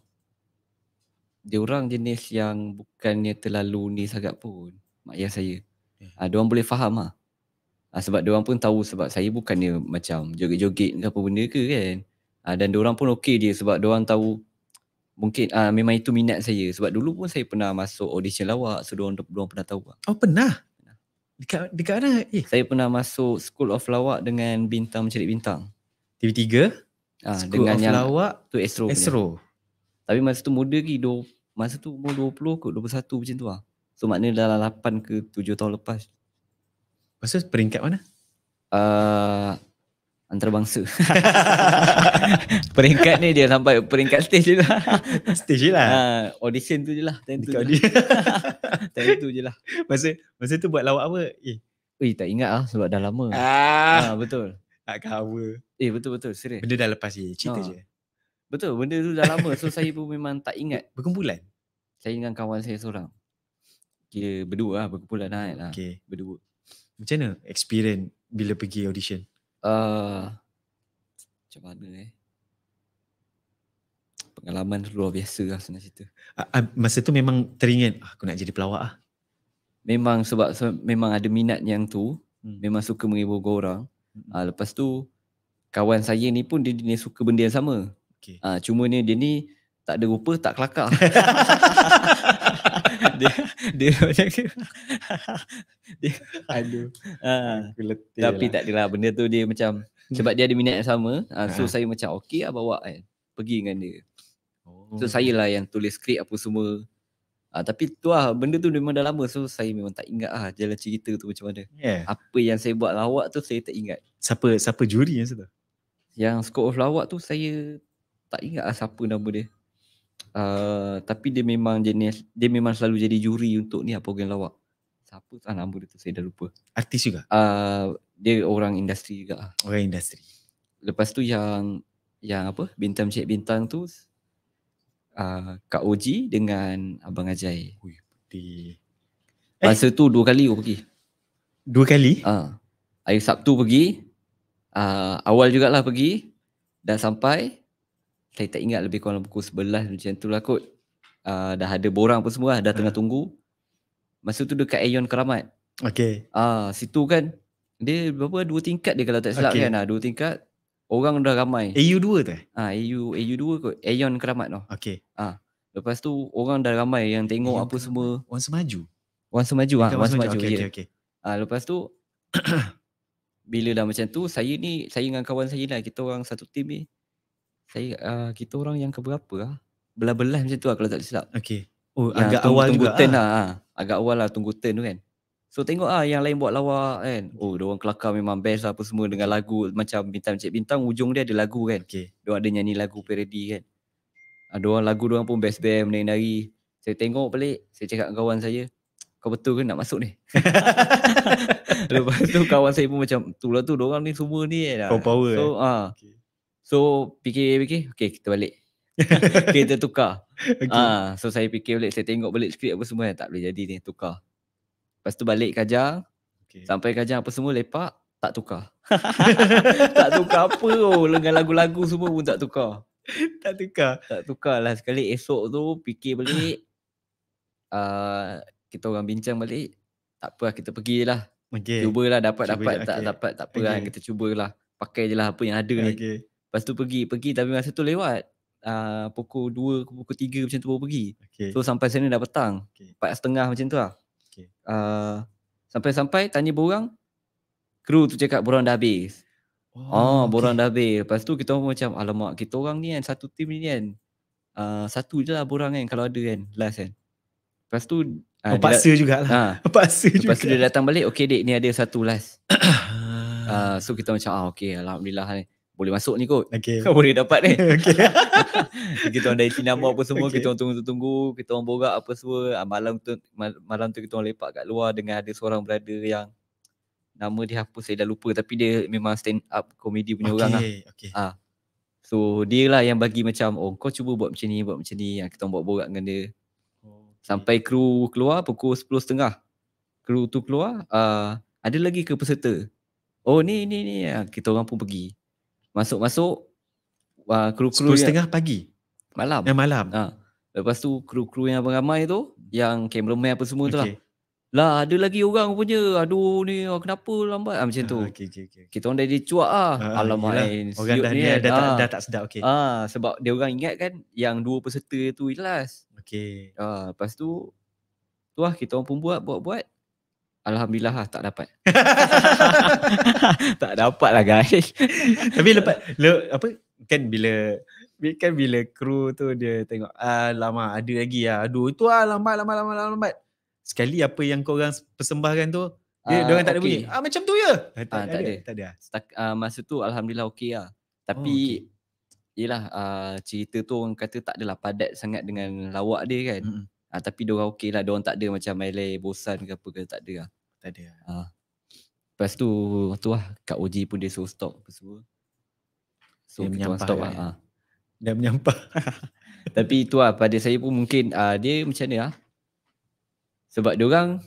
B: dia orang jenis yang bukannya terlalu ni sangat pun mak ayah saya. Ya. Ah yeah. ha, boleh faham ah. Ha, sebab dia orang pun tahu sebab saya bukannya macam joget-joget ke apa benda ke kan. Ha, dan dia orang pun okey dia sebab dia orang tahu mungkin ah memang itu minat saya sebab dulu pun saya pernah masuk audition lawak so dia orang pernah tahu. Ah. Oh pernah. Dekat dekat mana? Eh. Saya pernah masuk School of Lawak dengan Bintang Mencari Bintang. TV3? Ah dengan of yang Lawak tu Astro. Astro. Tapi masa tu muda lagi masa tu umur 20 ke 21 macam tu lah. So maknanya dalam 8 ke 7 tahun lepas. Masa peringkat mana? Uh, antarabangsa. peringkat ni dia sampai peringkat stage je lah. Stage je lah. Uh, audition tu je lah. Time tu je lah. tu je lah. Masa, masa tu buat lawak apa? Eh. Eh tak ingat lah sebab dah lama. Ah. Uh, betul. Tak cover. Eh betul-betul serius. Benda dah lepas je. Cerita uh. je. Betul, benda tu dah lama. So saya pun memang tak ingat. Berkumpulan? Saya dengan kawan saya seorang. Kira berdua lah, berkumpulan lah. Kan. Okay. Ah, berdua. Macam mana
A: experience bila pergi audition?
B: Uh, macam mana eh? Pengalaman luar biasa lah senang cerita. Uh, masa tu memang teringin, ah, aku nak jadi pelawak lah. Memang sebab so, memang ada minat yang tu. Hmm. Memang suka menghibur orang. Hmm. Uh, lepas tu, kawan saya ni pun dia, dia suka benda yang sama. Okay. Ha, ah, cuma ni dia ni tak ada rupa, tak kelakar. dia dia macam dia, dia aduh. Ha, tapi tak adalah lah, benda tu dia macam sebab dia ada minat yang sama, ha, so ha. saya macam okey lah bawa kan. Pergi dengan dia. Oh. So saya lah yang tulis skrip apa semua. Ha, tapi tu lah, benda tu memang dah lama so saya memang tak ingat lah jalan cerita tu macam mana. Yeah. Apa yang saya buat lawak tu saya tak ingat.
A: Siapa siapa juri yang tu?
B: Yang skor of lawak tu saya tak ingat lah siapa nama dia. Uh, tapi dia memang jenis, dia memang selalu jadi juri untuk ni apa lah orang lawak. Siapa tak nama dia tu saya dah lupa. Artis juga? Uh, dia orang industri juga. Lah. Orang industri. Lepas tu yang yang apa bintang cik bintang tu uh, Kak Oji dengan Abang Ajay. Ui, putih. Eh. Masa eh. tu dua kali aku pergi. Dua kali? Ah, uh, hari Sabtu pergi. Uh, awal jugalah pergi. Dah sampai saya tak ingat lebih kurang pukul 11 macam tu lah kot uh, dah ada borang pun semua lah, dah tengah ah. tunggu masa tu dekat Aeon Keramat okay. uh, ah, situ kan dia berapa dua tingkat dia kalau tak silap okay. kan lah, dua tingkat orang dah ramai AU2 tu eh? Uh, AU, AU2 kot Aeon Keramat tu okay. uh, lepas tu orang dah ramai yang tengok Aeon apa semua orang semaju orang semaju lah. orang semaju okay, yeah. okay, okay. Uh, lepas tu bila dah macam tu saya ni saya dengan kawan saya lah kita orang satu tim ni saya uh, kita orang yang keberapa lah. Belah-belah macam tu lah kalau tak silap. Okay.
A: Oh, yang agak awal juga turn ah? lah. lah.
B: Agak awal lah tunggu turn tu kan. So tengok ah yang lain buat lawak kan. Oh, dia orang kelakar memang best lah apa semua dengan lagu macam Bintang Cik Bintang. Ujung dia ada lagu kan. Okay. Dia ada nyanyi lagu parody kan. Ah, dia orang lagu dia orang pun best best menari-nari. Saya tengok balik, saya cakap dengan kawan saya, kau betul ke nak masuk ni? Lepas tu kawan saya pun macam, tu lah tu, diorang ni semua ni kan. Eh, power power. So, eh. ah. Okay. So fikir-fikir Okay kita balik kita tukar okay. Ha, So saya fikir balik Saya tengok balik skrip apa semua Tak boleh jadi ni Tukar Lepas tu balik kajar okay. Sampai kajar apa semua lepak Tak tukar Tak tukar apa oh. Dengan lagu-lagu semua pun tak tukar Tak tukar Tak tukar lah sekali Esok tu fikir balik uh, Kita orang bincang balik Tak apa kita pergi lah okay. Cubalah dapat-dapat Cuba dapat, okay. Tak dapat tak apa okay. lah Kita cubalah Pakai je lah apa yang ada okay. ni Lepas tu pergi, pergi tapi masa tu lewat. Uh, pukul 2 ke pukul 3 macam tu baru pergi. Okay. So sampai sana dah petang. Okay. 4 setengah macam tu lah. Okay. Uh, ah, sampai-sampai tanya borang. Kru tu cakap borang dah habis. Oh, oh ah, okay. borang dah habis. Lepas tu kita pun macam alamak kita orang ni kan satu tim ni kan. Uh, satu je lah borang kan kalau ada kan last kan. Lepas tu Uh, Paksa dat- jugalah. Ha. Paksa juga. Lepas tu dia datang balik, okay dek ni ada satu last. uh, so kita macam, ah okay Alhamdulillah. Ni boleh masuk ni kot. Okay. boleh dapat ni. Okay. kita orang dah isi apa semua, okay. kita orang tunggu-tunggu, kita orang borak apa semua. Ah, malam tu, malam tu kita orang lepak kat luar dengan ada seorang brother yang nama dia apa saya dah lupa tapi dia memang stand up komedi punya okay. orang lah. Okay. Ha. Ah. So dia lah yang bagi macam, oh kau cuba buat macam ni, buat macam ni. Ah, kita orang buat borak dengan dia. Sampai kru keluar pukul 10.30. Kru tu keluar, uh, ada lagi ke peserta? Oh ni ni ni, kita orang pun pergi. Masuk-masuk uh, kru-kru 10.30 yang, pagi malam. Yang malam. Ha. Lepas tu kru-kru yang ramai tu yang cameraman apa semua okay. tu lah. Lah ada lagi orang punya. Aduh ni ah, kenapa lambat? Ha, macam tu. Okay, okay, okay. Kita orang dah dicuak ah. Uh, Alamak. Eh, orang dah ni, ni eh, dah, dah, dah, dah, tak sedap. Okay. Ah, sebab dia orang ingat kan yang dua peserta tu ikhlas. Okay. Ah, lepas tu tu lah kita orang pun buat buat buat. Alhamdulillah lah tak dapat. tak dapat lah guys. Tapi lepas le, apa kan bila
A: kan bila kru tu dia tengok ah lama ada lagi ah. Aduh itu ah lama lama lama lambat.
B: Sekali apa yang kau orang persembahkan tu dia uh, orang tak okay. ada ah, bunyi. Ah
A: macam tu ya. Tak, uh, tak ada. Tak ada. Tak
B: ada. Uh, masa tu alhamdulillah okey lah. Tapi oh, okay. Yelah uh, cerita tu orang kata tak adalah padat sangat dengan lawak dia kan. Mm-hmm. Ah, tapi diorang okey lah. Diorang tak ada macam melee bosan ke apa ke. Tak ada lah. Tak ada. Lah. Ah. Lepas tu, tu lah. Kak Oji pun dia suruh stop apa semua. So, dia menyampah. Stop lah, kan? ah. Dia
A: menyampah.
B: tapi tu lah. Pada saya pun mungkin ah, dia macam ni lah. Sebab diorang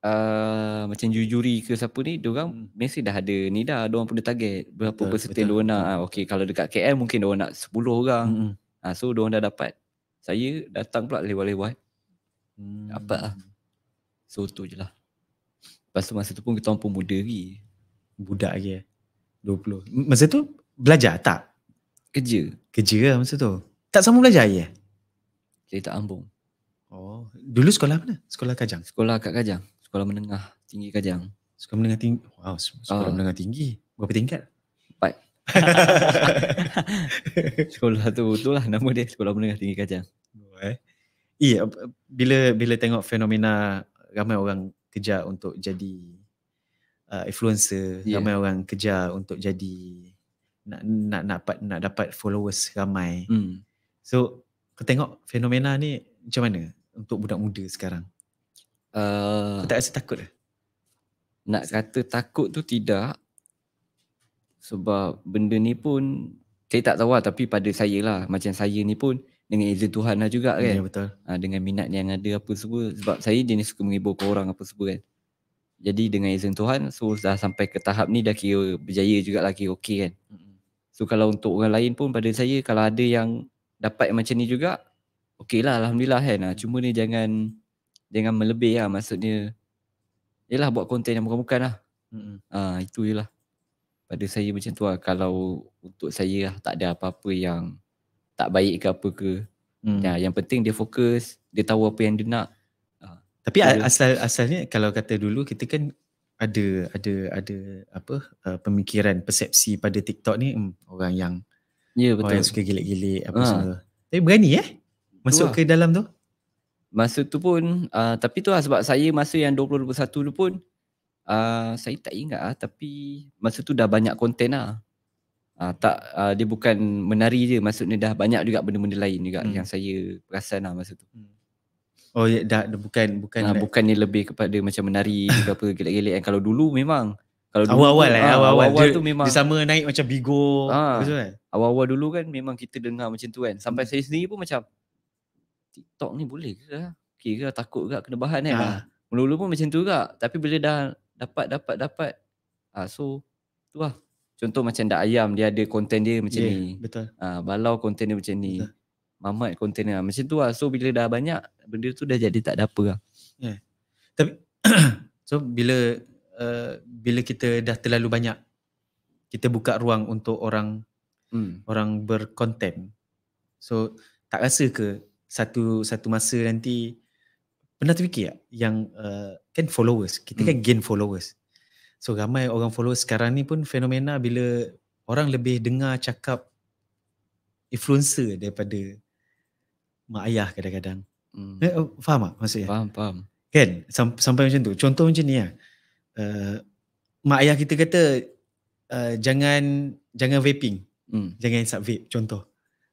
B: Uh, ah, macam jujuri ke siapa ni diorang hmm. mesti dah ada ni dah diorang punya target berapa peserta diorang nak ha, ah, okey kalau dekat KL mungkin diorang nak 10 orang hmm. ha, so diorang dah dapat saya datang pula lewat-lewat hmm. apa lah. So tu je lah. Lepas tu masa tu pun kita pun muda lagi. Budak lagi eh. 20. Masa tu belajar tak? Kerja. Kerja
A: lah masa tu. Tak sama belajar lagi eh? Saya tak ambung. Oh. Dulu sekolah mana? Sekolah Kajang? Sekolah kat Kajang. Sekolah menengah tinggi Kajang. Sekolah menengah tinggi? Wow. Sekolah uh, menengah tinggi. Berapa tingkat? Empat. sekolah tu tu lah nama dia. Sekolah menengah tinggi Kajang. Iya, eh, bila bila tengok fenomena ramai orang kejar untuk jadi uh, influencer, yeah. ramai orang kejar untuk jadi nak nak dapat nak dapat followers ramai. Mm. So, kau tengok fenomena ni macam mana untuk budak muda sekarang?
B: Uh, kau tak rasa takut dah? Nak kata takut tu tidak sebab benda ni pun saya tak tahu lah tapi pada saya lah macam saya ni pun dengan izin Tuhan lah juga kan. Ya yeah, betul. Ha, dengan minat yang ada apa semua sebab saya jenis suka menghiburkan orang apa semua kan. Jadi dengan izin Tuhan so dah sampai ke tahap ni dah kira berjaya juga lagi okey kan. So kalau untuk orang lain pun pada saya kalau ada yang dapat macam ni juga okey lah Alhamdulillah kan. Ah, cuma ni jangan dengan melebih lah maksudnya yelah buat konten yang bukan-bukan lah. Hmm. Ha, itu je lah. Pada saya macam tu lah kalau untuk saya lah tak ada apa-apa yang tak baik ke apa ke. Hmm. Ya, yang penting dia fokus, dia tahu apa yang dia nak.
A: Ha. Tapi so, asal asalnya kalau kata dulu kita kan ada ada ada apa uh, pemikiran persepsi pada TikTok ni hmm, orang yang ya yeah, betul orang suka gilik-gilik apa ha. semua. Tapi berani eh masuk Itulah. ke dalam tu?
B: Masuk tu pun uh, tapi tu lah sebab saya masa yang 2021 tu pun uh, saya tak ingat lah tapi masa tu dah banyak konten lah uh, tak uh, dia bukan menari je maksudnya dah banyak juga benda-benda lain juga hmm. yang saya perasan lah masa tu hmm. oh ya dah bukan bukan ah, bukan ni lebih kepada macam menari ke apa gelak-gelak kan kalau dulu memang kalau dulu, awal-awal lah awal-awal, awal-awal tu memang dia sama naik macam bigo uh, kan? awal-awal dulu kan memang kita dengar macam tu kan sampai hmm. saya sendiri pun macam TikTok ni boleh ke kira takut juga kena bahan kan ha. mula-mula pun macam tu juga tapi bila dah dapat dapat dapat ah uh, so tu lah Contoh macam Dak Ayam dia ada konten dia macam yeah, ni. Betul. Ha, Balau konten dia macam ni. Betul. Mamat konten dia macam tu lah. So bila dah banyak benda tu dah jadi tak ada apa lah.
A: Yeah. Tapi
B: so bila uh, bila kita dah terlalu
A: banyak kita buka ruang untuk orang hmm. orang berkonten. So tak rasa ke satu satu masa nanti pernah terfikir tak yang uh, kan followers kita kan hmm. kan gain followers. So ramai orang follow sekarang ni pun fenomena bila orang lebih dengar cakap influencer daripada mak ayah kadang-kadang. Hmm. Eh, oh, faham tak maksudnya? Faham, faham. Kan? Sampai, sampai macam tu. Contoh macam ni lah. Uh, mak ayah kita kata uh, jangan jangan vaping. Hmm. Jangan sub vape, contoh.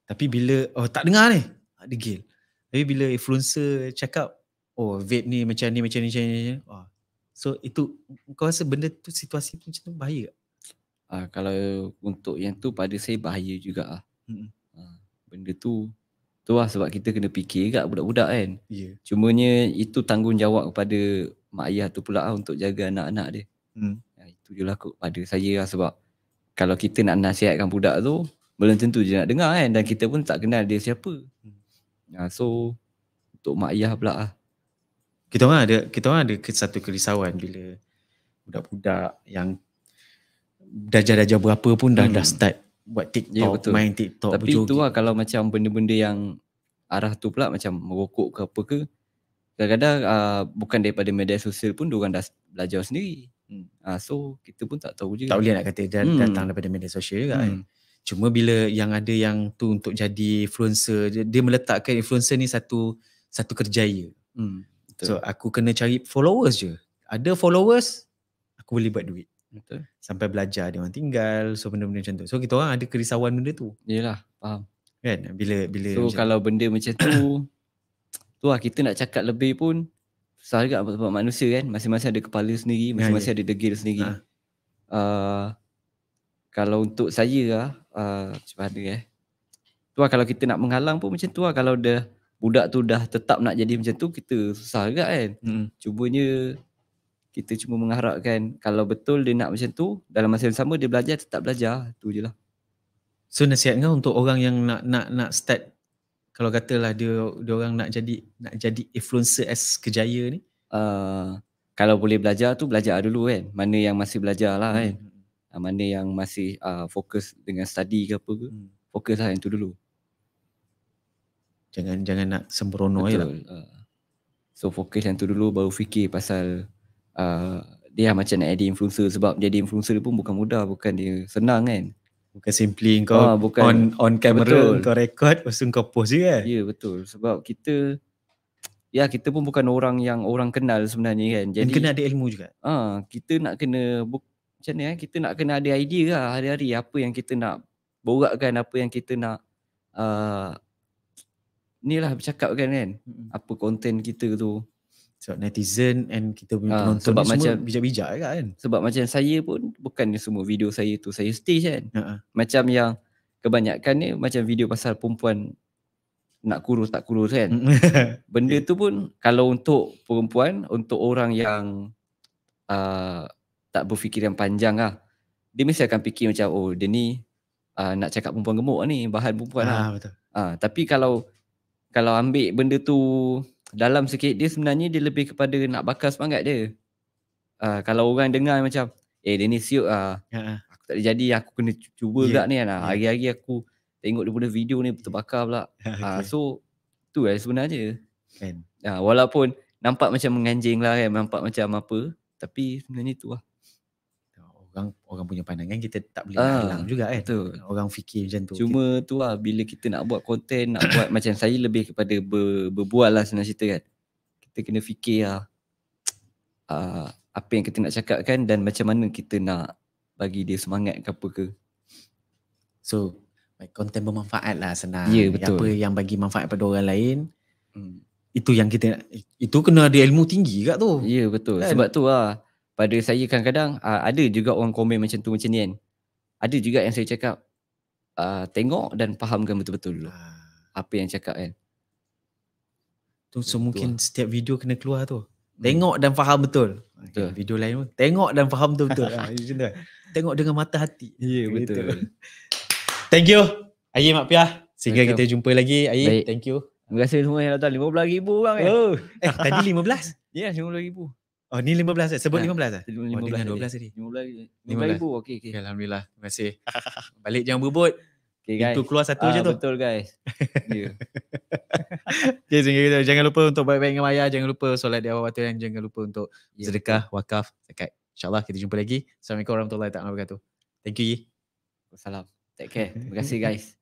A: Tapi bila, oh tak dengar ni. Ah, degil. Tapi bila influencer cakap, oh vape ni macam ni, macam ni, macam ni, macam ni. Oh, So itu kau rasa benda tu situasi tu macam
B: bahaya? Ah uh, kalau untuk yang tu pada saya bahaya juga lah. Hmm. Uh, benda tu tu lah sebab kita kena fikir juga budak-budak kan. Yeah. Cumanya itu tanggungjawab kepada mak ayah tu pula lah untuk jaga anak-anak dia. Hmm. Uh, itu jelah kot pada saya lah sebab kalau kita nak nasihatkan budak tu belum tentu dia nak dengar kan dan kita pun tak kenal dia siapa. Hmm. Uh, so untuk mak ayah pula lah
A: kita orang ada kita orang ada satu kerisauan bila budak-budak yang darjah-darjah berapa pun dah hmm. dah start buat TikTok, yeah, betul. main TikTok. Tapi
B: itu lah kalau macam benda-benda yang arah tu pula macam merokok ke apa ke kadang-kadang uh, bukan daripada media sosial pun diorang dah belajar sendiri. Hmm. Uh, so kita pun tak tahu je. Tak boleh nak kata dah hmm. datang
A: daripada media sosial juga kan. hmm. kan. Cuma bila yang ada yang tu untuk jadi influencer, dia, meletakkan influencer ni satu satu kerjaya. Hmm. Betul. So aku kena cari followers je. Ada followers, aku boleh buat duit. Betul. Sampai belajar dia orang tinggal, so benda-benda macam tu. So kita orang ada kerisauan benda tu. Yalah, faham.
B: Kan? Bila bila So kalau benda macam tu tu lah kita nak cakap lebih pun susah juga sebab manusia kan, masing-masing ada kepala sendiri, ya, masing-masing ya, ada degil sendiri. Ha. Uh, kalau untuk saya lah, uh, macam mana eh. Tu lah kalau kita nak menghalang pun macam tu lah kalau dah budak tu dah tetap nak jadi macam tu kita susah juga kan hmm. cubanya kita cuma mengharapkan kalau betul dia nak macam tu dalam masa yang sama dia belajar tetap belajar tu je lah so nasihat kau untuk orang yang nak nak
A: nak start kalau katalah dia dia orang nak jadi nak jadi influencer as kejaya
B: ni uh, kalau boleh belajar tu belajar dulu kan mana yang masih belajar lah kan. hmm. kan mana yang masih uh, fokus dengan study ke apa ke hmm. fokus lah yang tu dulu jangan jangan nak sembrono ya. lah. Ah. So fokus yang tu dulu baru fikir pasal uh, dia macam nak jadi influencer sebab jadi influencer pun bukan mudah bukan dia senang kan. Bukan simply kau ha, ah, bukan on on camera betul. kau record lepas tu kau post je kan. Ya betul sebab kita ya kita pun bukan orang yang orang kenal sebenarnya kan. Jadi, kena ada ilmu juga. Ha, kita nak kena macam ni kan eh? kita nak kena ada idea lah hari-hari apa yang kita nak borakkan apa yang kita nak uh, ni lah bercakap kan kan hmm. apa konten kita tu sebab netizen and kita punya ha, penonton sebab macam, semua bijak-bijak kan sebab macam saya pun bukan semua video saya tu saya stage kan uh macam yang kebanyakan ni macam video pasal perempuan nak kurus tak kurus kan benda tu pun kalau untuk perempuan untuk orang yang uh, tak berfikiran panjang lah dia mesti akan fikir macam oh dia ni uh, nak cakap perempuan gemuk ni bahan perempuan ha, lah betul. Ha, tapi kalau kalau ambil benda tu dalam sikit dia sebenarnya dia lebih kepada nak bakar semangat dia. Uh, kalau orang dengar macam eh dia ni siut lah. uh Aku tak jadi aku kena cuba yeah. ni kan. Yeah. Ya. Hari-hari aku tengok dia punya video ni terbakar pula. Ah, okay. uh, so tu lah sebenarnya. Uh, walaupun nampak macam menganjing lah kan. Nampak macam apa. Tapi sebenarnya tu lah orang
A: orang punya pandangan kita tak boleh ah, hilang juga kan betul. orang fikir
B: macam tu cuma okay. tu lah bila kita nak buat konten nak buat macam saya lebih kepada ber, berbual lah senang cerita kan kita kena fikir lah uh, apa yang kita nak cakap kan dan macam mana kita nak bagi dia semangat ke apa ke so konten bermanfaat lah senang yeah, betul. apa yang
A: bagi manfaat pada orang lain hmm. itu yang kita nak, itu kena ada
B: ilmu tinggi kat tu ya yeah, betul kan? sebab tu lah pada saya kadang-kadang uh, ada juga orang komen macam tu macam ni kan. Ada juga yang saya cakap uh, tengok dan fahamkan betul-betul dulu. Uh, apa yang cakap kan.
A: Tu so mungkin tu. setiap video kena keluar tu. Hmm. Tengok dan faham betul. betul. Okay, video lain pun tengok dan faham betul-betul. Kan. tengok dengan mata hati. Ya yeah, betul. thank you. Ayi Mak Piah. Sehingga kita tahu. jumpa lagi Ayi. Thank you. Terima kasih semua yang datang. 15,000 orang kan. Oh. Eh tadi 15? Ya yeah, 15,000. Oh ni 15 eh? Sebut ha. 15 lah? Eh? 15 oh, 12 tadi.
B: 15 ribu. 15
A: ribu. Okay, okay. okay. Alhamdulillah. Terima kasih. Balik jangan berbut. Okay, guys. Itu keluar satu uh, je betul, tu. Betul guys. yeah. okay, kita. Jangan lupa untuk baik-baik dengan Maya. Jangan lupa solat di awal waktu dan jangan lupa untuk yeah. sedekah, wakaf, zakat. InsyaAllah kita jumpa lagi. Assalamualaikum warahmatullahi wabarakatuh. Thank you Yi. Wassalam. Take care. Terima kasih guys.